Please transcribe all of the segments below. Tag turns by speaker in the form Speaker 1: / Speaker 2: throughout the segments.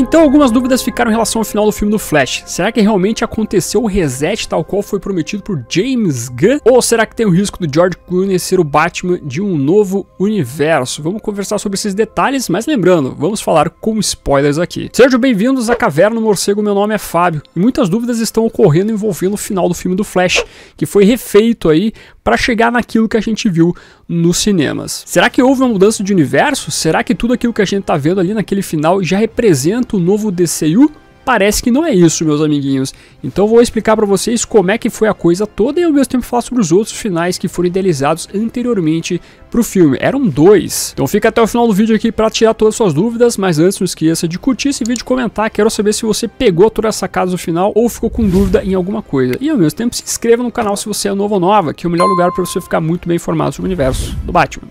Speaker 1: Então algumas dúvidas ficaram em relação ao final do filme do Flash. Será que realmente aconteceu o reset tal qual foi prometido por James Gunn? Ou será que tem o risco do George Clooney ser o Batman de um novo universo? Vamos conversar sobre esses detalhes, mas lembrando, vamos falar com spoilers aqui. Sejam bem-vindos à Caverna do Morcego, meu nome é Fábio. E muitas dúvidas estão ocorrendo envolvendo o final do filme do Flash, que foi refeito aí para chegar naquilo que a gente viu nos cinemas. Será que houve uma mudança de universo? Será que tudo aquilo que a gente está vendo ali naquele final já representa o novo DCU? parece que não é isso, meus amiguinhos. Então vou explicar para vocês como é que foi a coisa toda e ao mesmo tempo falar sobre os outros finais que foram idealizados anteriormente pro filme. Eram dois. Então fica até o final do vídeo aqui para tirar todas as suas dúvidas, mas antes não esqueça de curtir esse vídeo, e comentar, quero saber se você pegou toda essa casa do final ou ficou com dúvida em alguma coisa. E ao mesmo tempo se inscreva no canal se você é novo ou nova, que é o melhor lugar para você ficar muito bem informado sobre o universo do Batman.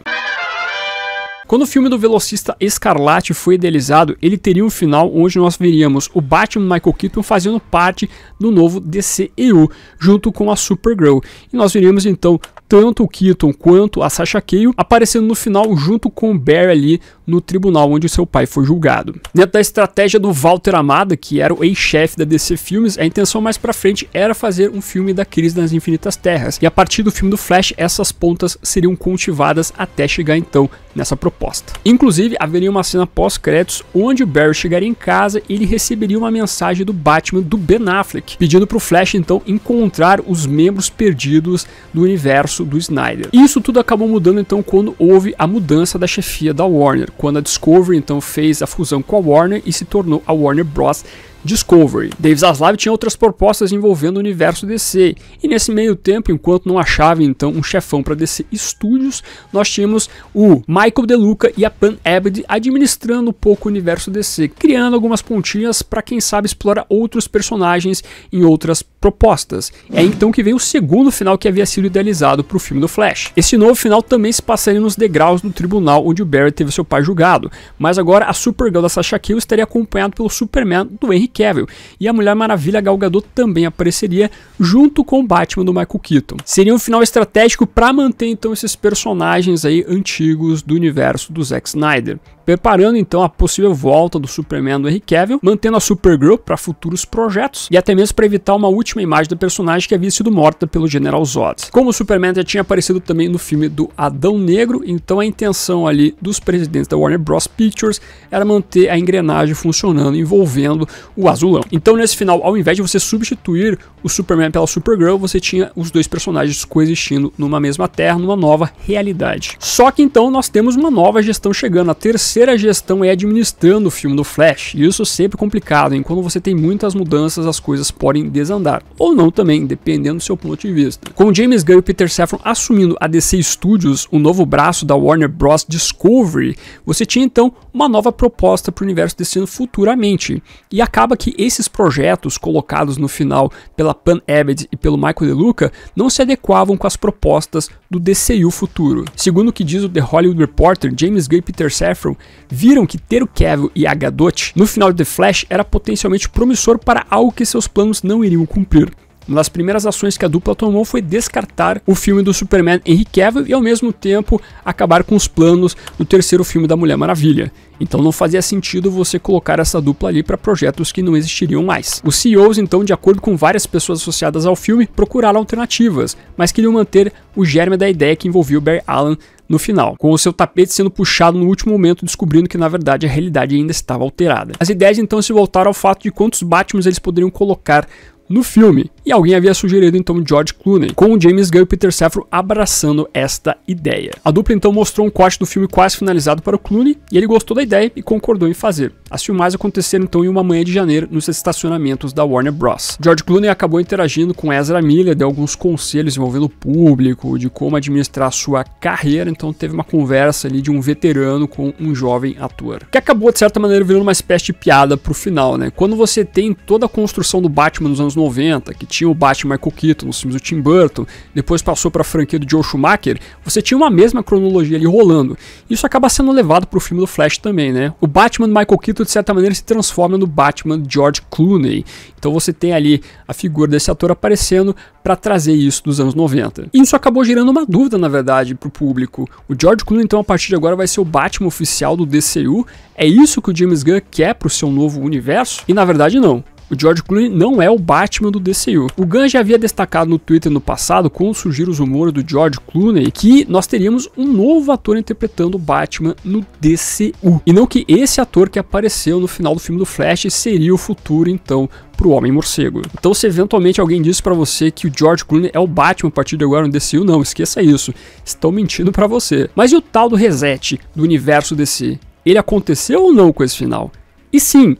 Speaker 1: Quando o filme do Velocista Escarlate foi idealizado, ele teria um final onde nós veríamos o Batman Michael Keaton fazendo parte do novo DCEU, junto com a Supergirl. E nós veríamos então tanto o Keaton quanto a Sasha Cale aparecendo no final junto com o Barry ali no tribunal onde seu pai foi julgado. Dentro da estratégia do Walter Amada, que era o ex-chefe da DC Filmes, a intenção mais para frente era fazer um filme da crise nas infinitas terras. E a partir do filme do Flash, essas pontas seriam cultivadas até chegar então nessa proposta. Inclusive, haveria uma cena pós-créditos onde o Barry chegaria em casa e ele receberia uma mensagem do Batman do Ben Affleck, pedindo pro Flash então encontrar os membros perdidos do universo do Snyder. Isso tudo acabou mudando então quando houve a mudança da chefia da Warner quando a Discovery então fez a fusão com a Warner e se tornou a Warner Bros. Discovery. Dave Zaslav tinha outras propostas envolvendo o universo DC, e nesse meio tempo, enquanto não achava então um chefão para DC Studios, nós tínhamos o Michael DeLuca e a Pan Abed administrando um pouco o universo DC, criando algumas pontinhas para quem sabe explorar outros personagens em outras propostas. É então que vem o segundo final que havia sido idealizado para o filme do Flash. Esse novo final também se passaria nos degraus do tribunal onde o Barry teve seu pai julgado, mas agora a Supergirl da Sasha Kill estaria acompanhada pelo Superman do Henry Henry Cavill, e a Mulher Maravilha Gal Gadot também apareceria junto com o Batman do Michael Keaton. Seria um final estratégico para manter então esses personagens aí antigos do universo do Zack Snyder preparando então a possível volta do Superman do Henry Cavill, mantendo a Supergirl para futuros projetos e até mesmo para evitar uma última imagem do personagem que havia sido morta pelo General Zod. Como o Superman já tinha aparecido também no filme do Adão Negro, então a intenção ali dos presidentes da Warner Bros. Pictures era manter a engrenagem funcionando envolvendo o Azulão. Então nesse final, ao invés de você substituir o Superman pela Supergirl, você tinha os dois personagens coexistindo numa mesma terra, numa nova realidade. Só que então nós temos uma nova gestão chegando, a terceira terceira gestão é administrando o filme do Flash, e isso é sempre complicado, hein? Quando você tem muitas mudanças, as coisas podem desandar, ou não também, dependendo do seu ponto de vista. Com James Gunn e Peter Safran assumindo a DC Studios, o novo braço da Warner Bros. Discovery, você tinha então uma nova proposta para o universo destino futuramente, e acaba que esses projetos colocados no final pela Pan Abed e pelo Michael DeLuca não se adequavam com as propostas do DCU futuro. Segundo o que diz o The Hollywood Reporter, James Gunn e Peter Safran viram que ter o Cavill e a Gadot no final de The Flash era potencialmente promissor para algo que seus planos não iriam cumprir. Uma das primeiras ações que a dupla tomou foi descartar o filme do Superman Henry Cavill e ao mesmo tempo acabar com os planos do terceiro filme da Mulher Maravilha. Então não fazia sentido você colocar essa dupla ali para projetos que não existiriam mais. Os CEOs, então, de acordo com várias pessoas associadas ao filme, procuraram alternativas, mas queriam manter o germe da ideia que envolvia o Barry Allen no final, com o seu tapete sendo puxado no último momento, descobrindo que na verdade a realidade ainda estava alterada. As ideias então se voltaram ao fato de quantos Batmans eles poderiam colocar no filme. E alguém havia sugerido então George Clooney, com o James Gunn e Peter Safran abraçando esta ideia. A dupla então mostrou um corte do filme quase finalizado para o Clooney e ele gostou da ideia e concordou em fazer. As filmagens aconteceram então em uma manhã de janeiro nos estacionamentos da Warner Bros. George Clooney acabou interagindo com Ezra Miller, deu alguns conselhos envolvendo o público, de como administrar sua carreira, então teve uma conversa ali de um veterano com um jovem ator. Que acabou de certa maneira virando uma espécie de piada pro final, né? Quando você tem toda a construção do Batman nos anos 90, que tinha o Batman Michael Keaton nos filmes do Tim Burton, depois passou para a franquia do Joe Schumacher, você tinha uma mesma cronologia ali rolando. Isso acaba sendo levado para o filme do Flash também, né? O Batman Michael Keaton, de certa maneira, se transforma no Batman George Clooney. Então você tem ali a figura desse ator aparecendo para trazer isso dos anos 90. E isso acabou gerando uma dúvida, na verdade, para o público. O George Clooney, então, a partir de agora, vai ser o Batman oficial do DCU? É isso que o James Gunn quer para o seu novo universo? E na verdade, não. O George Clooney não é o Batman do DCU. O Gun já havia destacado no Twitter no passado, quando surgiram os rumores do George Clooney, que nós teríamos um novo ator interpretando o Batman no DCU. E não que esse ator que apareceu no final do filme do Flash seria o futuro, então, pro Homem Morcego. Então, se eventualmente alguém disse para você que o George Clooney é o Batman a partir de agora no DCU, não, esqueça isso. Estão mentindo para você. Mas e o tal do reset do universo DC? Ele aconteceu ou não com esse final? E sim,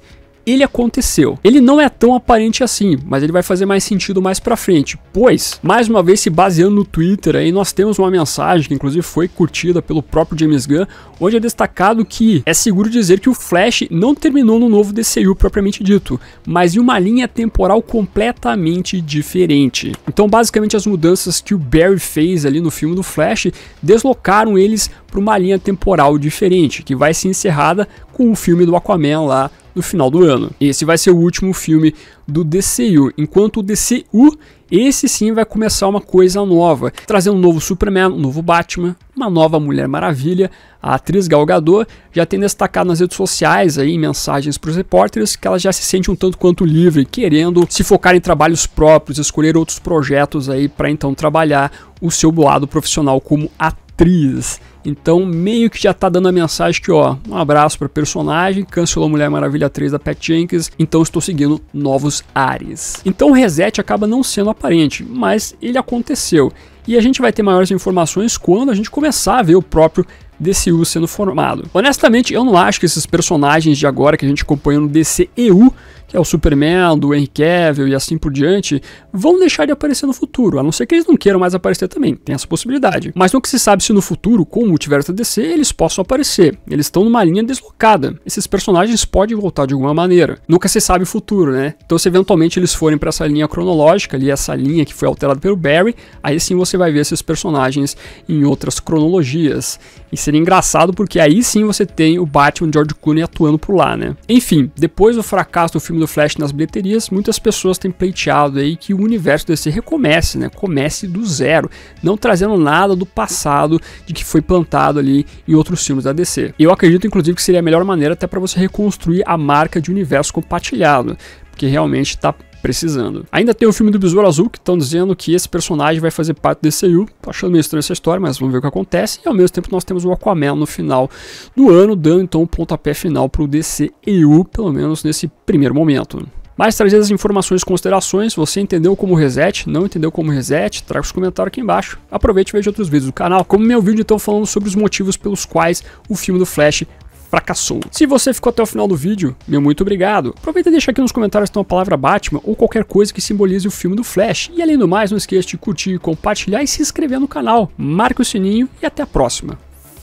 Speaker 1: ele aconteceu. Ele não é tão aparente assim, mas ele vai fazer mais sentido mais pra frente, pois, mais uma vez se baseando no Twitter aí, nós temos uma mensagem que inclusive foi curtida pelo próprio James Gunn, onde é destacado que é seguro dizer que o Flash não terminou no novo DCU propriamente dito, mas em uma linha temporal completamente diferente. Então basicamente as mudanças que o Barry fez ali no filme do Flash deslocaram eles para uma linha temporal diferente, que vai ser encerrada com o filme do Aquaman lá no final do ano. Esse vai ser o último filme do DCU, enquanto o DCU esse sim vai começar uma coisa nova, trazendo um novo Superman, um novo Batman, uma nova Mulher Maravilha. A atriz Gal Gadot já tem destacado nas redes sociais aí mensagens para os repórteres que ela já se sente um tanto quanto livre, querendo se focar em trabalhos próprios, escolher outros projetos aí para então trabalhar o seu lado profissional como atriz atriz. Então, meio que já tá dando a mensagem que, ó, um abraço pra personagem, cancelou Mulher Maravilha 3 da Pat Jenkins, então estou seguindo novos ares. Então o reset acaba não sendo aparente, mas ele aconteceu. E a gente vai ter maiores informações quando a gente começar a ver o próprio DCU sendo formado. Honestamente, eu não acho que esses personagens de agora que a gente acompanha no DCEU, que é o Superman, do Henry Cavill e assim por diante, vão deixar de aparecer no futuro, a não ser que eles não queiram mais aparecer também, tem essa possibilidade. Mas não que se sabe se no futuro, com o multiverso DC, eles possam aparecer, eles estão numa linha deslocada, esses personagens podem voltar de alguma maneira. Nunca se sabe o futuro, né? Então se eventualmente eles forem para essa linha cronológica ali, essa linha que foi alterada pelo Barry, aí sim você vai ver esses personagens em outras cronologias, e seria engraçado porque aí sim você tem o Batman George Clooney atuando por lá, né? Enfim, depois do fracasso do filme do Flash nas bilheterias, muitas pessoas têm pleiteado aí que o universo DC recomece, né? Comece do zero, não trazendo nada do passado de que foi plantado ali em outros filmes da DC. Eu acredito inclusive que seria a melhor maneira até para você reconstruir a marca de universo compartilhado que realmente está precisando. Ainda tem o filme do Besouro Azul, que estão dizendo que esse personagem vai fazer parte do DCU. Tô achando meio estranha essa história, mas vamos ver o que acontece. E ao mesmo tempo nós temos o Aquaman no final do ano, dando então o um pontapé final para o DCEU, pelo menos nesse primeiro momento. Mais trazer as informações e considerações, você entendeu como reset, não entendeu como reset, traga os comentários aqui embaixo. Aproveite e veja outros vídeos do canal, como meu vídeo então falando sobre os motivos pelos quais o filme do Flash fracassou. Se você ficou até o final do vídeo, meu muito obrigado. Aproveita e deixa aqui nos comentários uma palavra Batman ou qualquer coisa que simbolize o filme do Flash. E além do mais, não esqueça de curtir, compartilhar e se inscrever no canal. Marque o sininho e até a próxima.